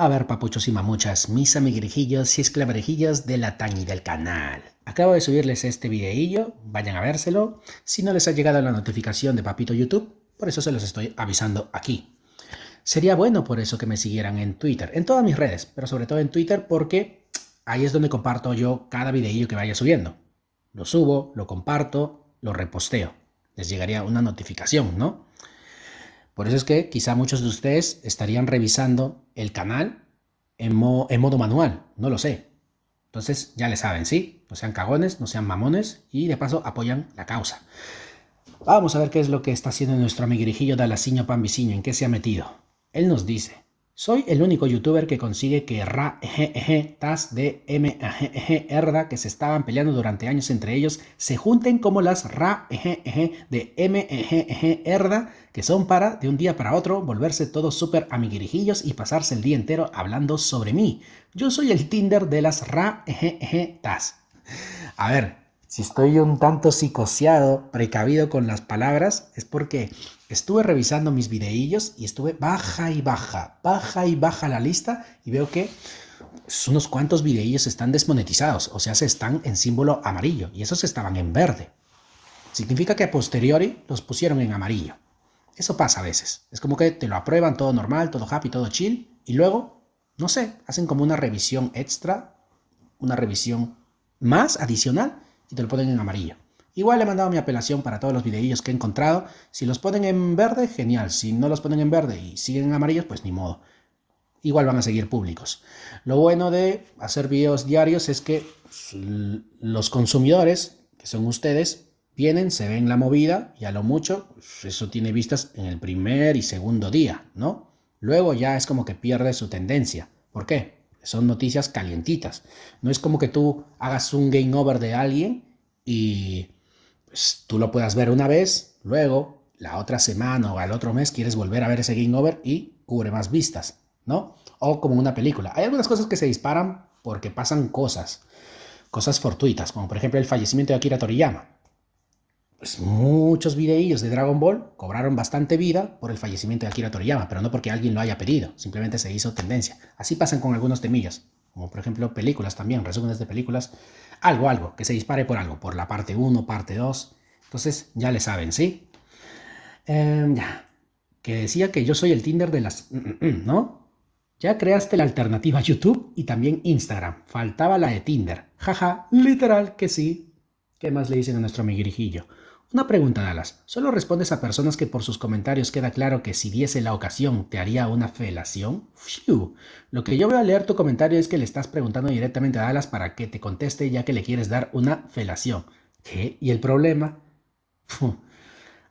A ver, papuchos y mamuchas, mis amiguijillos y esclavarejillas de la y del canal. Acabo de subirles este videillo, vayan a vérselo. Si no les ha llegado la notificación de Papito YouTube, por eso se los estoy avisando aquí. Sería bueno por eso que me siguieran en Twitter, en todas mis redes, pero sobre todo en Twitter porque ahí es donde comparto yo cada videillo que vaya subiendo. Lo subo, lo comparto, lo reposteo. Les llegaría una notificación, ¿no? Por eso es que quizá muchos de ustedes estarían revisando el canal en, en modo manual, no lo sé. Entonces ya le saben, ¿sí? No sean cagones, no sean mamones y de paso apoyan la causa. Vamos a ver qué es lo que está haciendo nuestro amiguirijillo de Alasiño Pambiciño, en qué se ha metido. Él nos dice, soy el único youtuber que consigue que Ra, eje, Tas, de M, eje, Erda, que se estaban peleando durante años entre ellos, se junten como las Ra, eje, de M, Erda, que son para, de un día para otro, volverse todos súper amiguirijillos y pasarse el día entero hablando sobre mí. Yo soy el Tinder de las Ra, Tas. A ver, si estoy un tanto psicoseado, precavido con las palabras, es porque estuve revisando mis videillos y estuve baja y baja, baja y baja la lista y veo que unos cuantos videillos están desmonetizados, o sea, se están en símbolo amarillo y esos estaban en verde. Significa que a posteriori los pusieron en amarillo. Eso pasa a veces. Es como que te lo aprueban todo normal, todo happy, todo chill y luego, no sé, hacen como una revisión extra, una revisión más adicional y te lo ponen en amarillo. Igual he mandado mi apelación para todos los videillos que he encontrado. Si los ponen en verde, genial. Si no los ponen en verde y siguen en amarillos, pues ni modo. Igual van a seguir públicos. Lo bueno de hacer videos diarios es que los consumidores, que son ustedes, vienen, se ven la movida y a lo mucho eso tiene vistas en el primer y segundo día, ¿no? Luego ya es como que pierde su tendencia. ¿Por qué? Son noticias calientitas. No es como que tú hagas un game over de alguien y pues, tú lo puedas ver una vez, luego la otra semana o al otro mes quieres volver a ver ese game over y cubre más vistas, ¿no? O como una película. Hay algunas cosas que se disparan porque pasan cosas, cosas fortuitas, como por ejemplo el fallecimiento de Akira Toriyama pues muchos videillos de Dragon Ball cobraron bastante vida por el fallecimiento de Akira Toriyama, pero no porque alguien lo haya pedido, simplemente se hizo tendencia. Así pasan con algunos temillas, como por ejemplo películas también, resúmenes de películas, algo, algo, que se dispare por algo, por la parte 1, parte 2. Entonces ya le saben, ¿sí? Em, ya. Que decía que yo soy el Tinder de las... ¿No? Ya creaste la alternativa a YouTube y también Instagram. Faltaba la de Tinder. Jaja, literal que sí. ¿Qué más le dicen a nuestro amiguirijillo? Una pregunta, Dallas. ¿Solo respondes a personas que por sus comentarios queda claro que si diese la ocasión te haría una felación? Phew. Lo que yo veo al leer tu comentario es que le estás preguntando directamente a Dallas para que te conteste ya que le quieres dar una felación. ¿Qué? ¿Y el problema?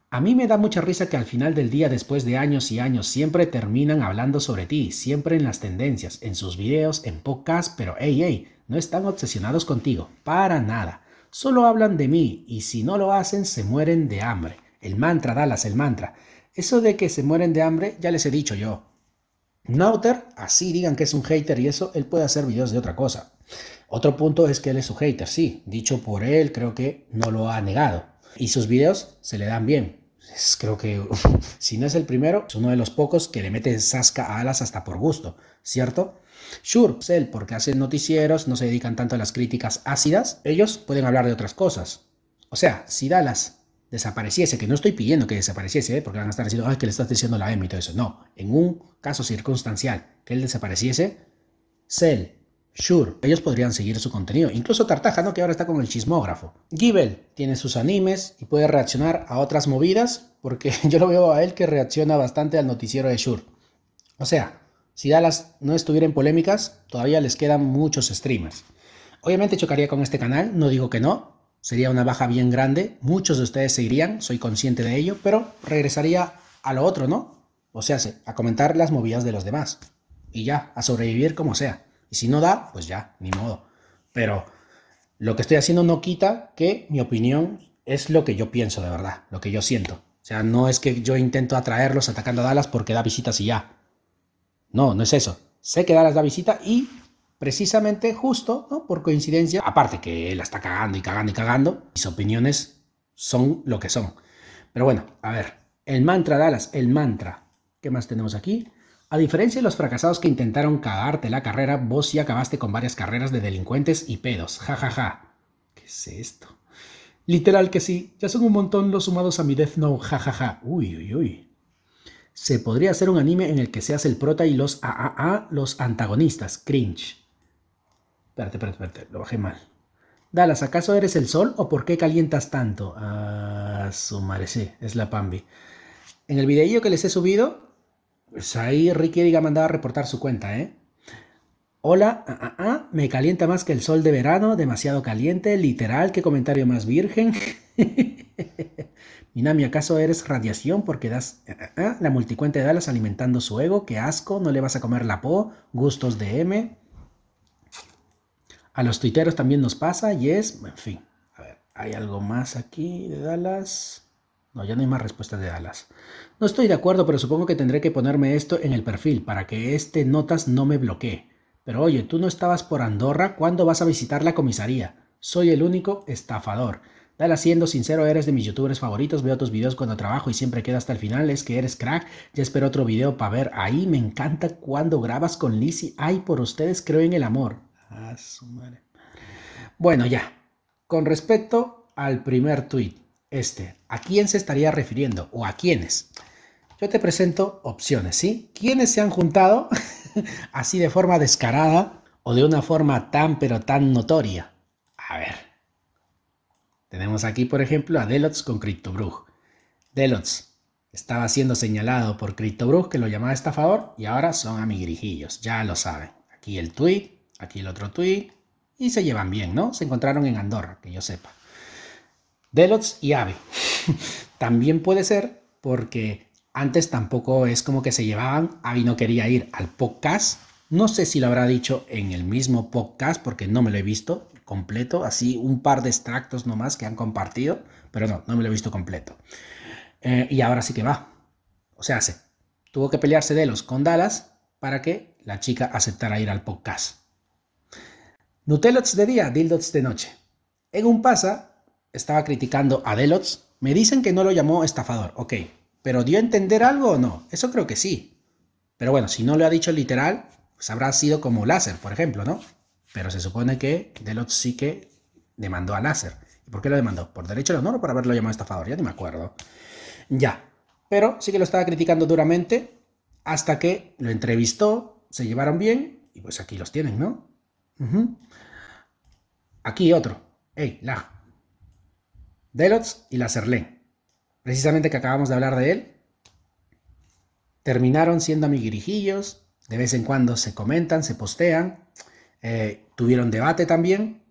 A mí me da mucha risa que al final del día, después de años y años, siempre terminan hablando sobre ti, siempre en las tendencias, en sus videos, en podcasts, pero hey, hey, no están obsesionados contigo, para nada solo hablan de mí y si no lo hacen se mueren de hambre. El mantra, Dallas, el mantra. Eso de que se mueren de hambre ya les he dicho yo. Nauter, así digan que es un hater y eso, él puede hacer videos de otra cosa. Otro punto es que él es un hater, sí, dicho por él, creo que no lo ha negado. Y sus videos se le dan bien, creo que si no es el primero, es uno de los pocos que le meten sasca a alas hasta por gusto, ¿cierto? Sure, porque hacen noticieros, no se dedican tanto a las críticas ácidas, ellos pueden hablar de otras cosas. O sea, si Dallas desapareciese, que no estoy pidiendo que desapareciese, ¿eh? porque van a estar diciendo, ay, que le estás diciendo la M y todo eso. No, en un caso circunstancial, que él desapareciese, Cell Sure, ellos podrían seguir su contenido, incluso ¿no? que ahora está con el chismógrafo. Gibel tiene sus animes y puede reaccionar a otras movidas, porque yo lo veo a él que reacciona bastante al noticiero de Sure. O sea, si Dallas no estuviera en polémicas, todavía les quedan muchos streamers. Obviamente chocaría con este canal, no digo que no, sería una baja bien grande, muchos de ustedes seguirían, soy consciente de ello, pero regresaría a lo otro, ¿no? O sea, a comentar las movidas de los demás. Y ya, a sobrevivir como sea. Y si no da, pues ya, ni modo. Pero lo que estoy haciendo no quita que mi opinión es lo que yo pienso de verdad, lo que yo siento. O sea, no es que yo intento atraerlos atacando a Dallas porque da visitas y ya. No, no es eso. Sé que Dallas da visita y precisamente justo, ¿no? Por coincidencia, aparte que él está cagando y cagando y cagando, mis opiniones son lo que son. Pero bueno, a ver, el mantra Dallas, el mantra. ¿Qué más tenemos aquí? A diferencia de los fracasados que intentaron cagarte la carrera, vos sí acabaste con varias carreras de delincuentes y pedos. jajaja. Ja, ja. ¿Qué es esto? Literal que sí, ya son un montón los sumados a mi Death Note, jajaja. Ja, uy, uy, uy. Se podría hacer un anime en el que seas el prota y los a-a-a ah, ah, ah, los antagonistas. Cringe. Espérate, espérate, espérate, lo bajé mal. Dallas, ¿acaso eres el sol o por qué calientas tanto? Ah, su madre, sí, es la Pambi. En el videillo que les he subido, pues ahí Ricky ha mandaba a reportar su cuenta, ¿eh? Hola, ah, ah, ah, me calienta más que el sol de verano, demasiado caliente, literal, qué comentario más virgen. Minami, ¿acaso eres radiación porque das la multicuenta de Dallas alimentando su ego? Qué asco, no le vas a comer la po, gustos de M. A los tuiteros también nos pasa, y es, en fin. A ver, hay algo más aquí de Dallas. No, ya no hay más respuestas de Dallas. No estoy de acuerdo, pero supongo que tendré que ponerme esto en el perfil para que este notas no me bloquee. Pero oye, tú no estabas por Andorra, ¿cuándo vas a visitar la comisaría? Soy el único estafador. Dallas, siendo sincero, eres de mis youtubers favoritos, veo tus videos cuando trabajo y siempre queda hasta el final, es que eres crack, ya espero otro video para ver ahí, me encanta cuando grabas con Lizzie, ay, por ustedes creo en el amor. Ah, su madre. Bueno, ya. Con respecto al primer tweet este, ¿a quién se estaría refiriendo o a quiénes? Yo te presento opciones, ¿sí? ¿Quiénes se han juntado así de forma descarada o de una forma tan pero tan notoria? A ver. Tenemos aquí, por ejemplo, a Delots con CryptoBrug. Delots estaba siendo señalado por CryptoBrug que lo llamaba estafador y ahora son amigrijillos, ya lo saben. Aquí el tweet, aquí el otro tweet y se llevan bien, ¿no? Se encontraron en Andorra, que yo sepa. Delots y Ave. También puede ser porque antes tampoco es como que se llevaban, Avi no quería ir al podcast. No sé si lo habrá dicho en el mismo podcast porque no me lo he visto completo, así un par de extractos nomás que han compartido, pero no, no me lo he visto completo. Eh, y ahora sí que va. O sea, hace. tuvo que pelearse Delos con Dallas para que la chica aceptara ir al podcast. Nutelots de día, dildots de noche. En un pasa estaba criticando a Delots, me dicen que no lo llamó estafador, ok, pero ¿dio a entender algo o no? Eso creo que sí. Pero bueno, si no lo ha dicho literal, pues habrá sido como Láser, por ejemplo, ¿no? Pero se supone que Delots sí que demandó a Láser. ¿Y por qué lo demandó? ¿Por derecho de honor o por haberlo llamado estafador? Ya ni me acuerdo. Ya. Pero sí que lo estaba criticando duramente hasta que lo entrevistó, se llevaron bien y pues aquí los tienen, ¿no? Aquí otro. ¡Ey, la. Delots y la precisamente que acabamos de hablar de él, terminaron siendo amiguirijillos, de vez en cuando se comentan, se postean, eh, tuvieron debate también,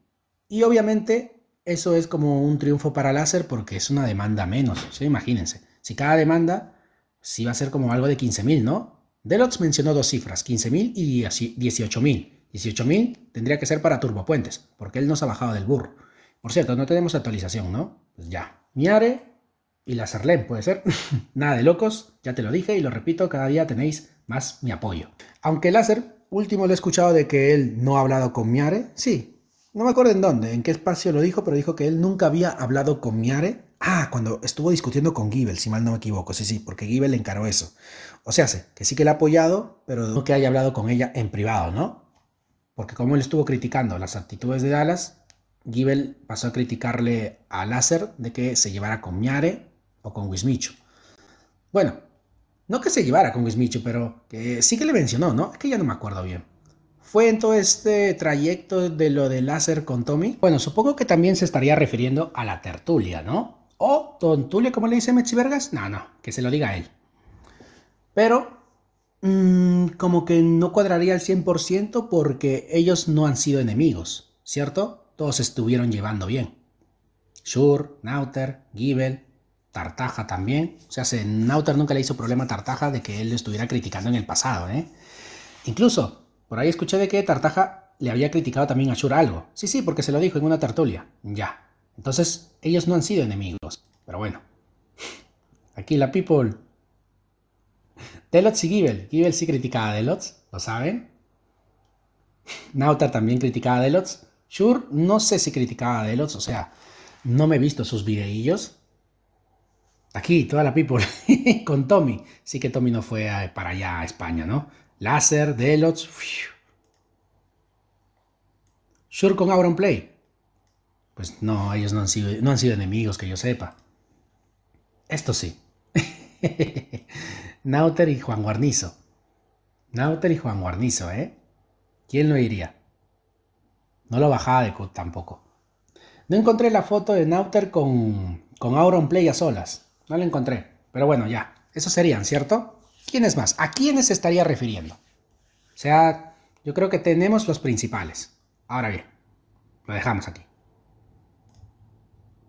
y obviamente eso es como un triunfo para Láser porque es una demanda menos, imagínense. Si cada demanda, si va a ser como algo de 15.000, ¿no? Delots mencionó dos cifras, 15.000 y 18.000. 18.000 tendría que ser para Turbopuentes, porque él no se ha bajado del burro. Por cierto, no tenemos actualización, ¿no? Pues ya. Miare y la puede ser. Nada de locos, ya te lo dije y lo repito, cada día tenéis más mi apoyo. Aunque Láser, último le he escuchado de que él no ha hablado con Miare. Sí, no me acuerdo en dónde, en qué espacio lo dijo, pero dijo que él nunca había hablado con Miare. Ah, cuando estuvo discutiendo con Giebel, si mal no me equivoco, sí, sí, porque Giebel le encaró eso. O sea, que sí que le ha apoyado, pero no que haya hablado con ella en privado, ¿no? Porque como él estuvo criticando las actitudes de Dallas, Gibel pasó a criticarle a Láser de que se llevara con Miare o con Wismichu. Bueno, no que se llevara con Wismichu, pero que sí que le mencionó, ¿no? Es que ya no me acuerdo bien. ¿Fue en todo este trayecto de lo de Láser con Tommy? Bueno, supongo que también se estaría refiriendo a la tertulia, ¿no? O tontulia, como le dice Mechi Vergas. No, no, que se lo diga él. Pero mm, como que no cuadraría al 100% porque ellos no han sido enemigos, ¿cierto? todos estuvieron llevando bien. Schur, Nauter, gibel Tartaja también. O sea, Nauter nunca le hizo problema a Tartaja de que él le estuviera criticando en el pasado. ¿eh? Incluso, por ahí escuché de que Tartaja le había criticado también a Schur algo. Sí, sí, porque se lo dijo en una tertulia. Ya. Entonces, ellos no han sido enemigos. Pero bueno. Aquí la people. Delots y Giebel. Giebel sí criticaba a Delots, lo saben. Nauter también criticaba a Delots. Sure, no sé si criticaba a Delots, o sea, no me he visto sus videillos. Aquí, toda la people, con Tommy. Sí que Tommy no fue eh, para allá a España, ¿no? Láser, Delots. Sure con Aaron Play. Pues no, ellos no han sido, no han sido enemigos que yo sepa. Esto sí. Nauter y Juan Guarnizo. Nauter y Juan Guarnizo, ¿eh? ¿Quién lo diría? No lo bajaba de CUT tampoco. No encontré la foto de Nauter con, con Auron Play a solas. No la encontré. Pero bueno, ya. Esos serían, ¿cierto? ¿Quiénes más? ¿A quiénes se estaría refiriendo? O sea, yo creo que tenemos los principales. Ahora bien, lo dejamos aquí.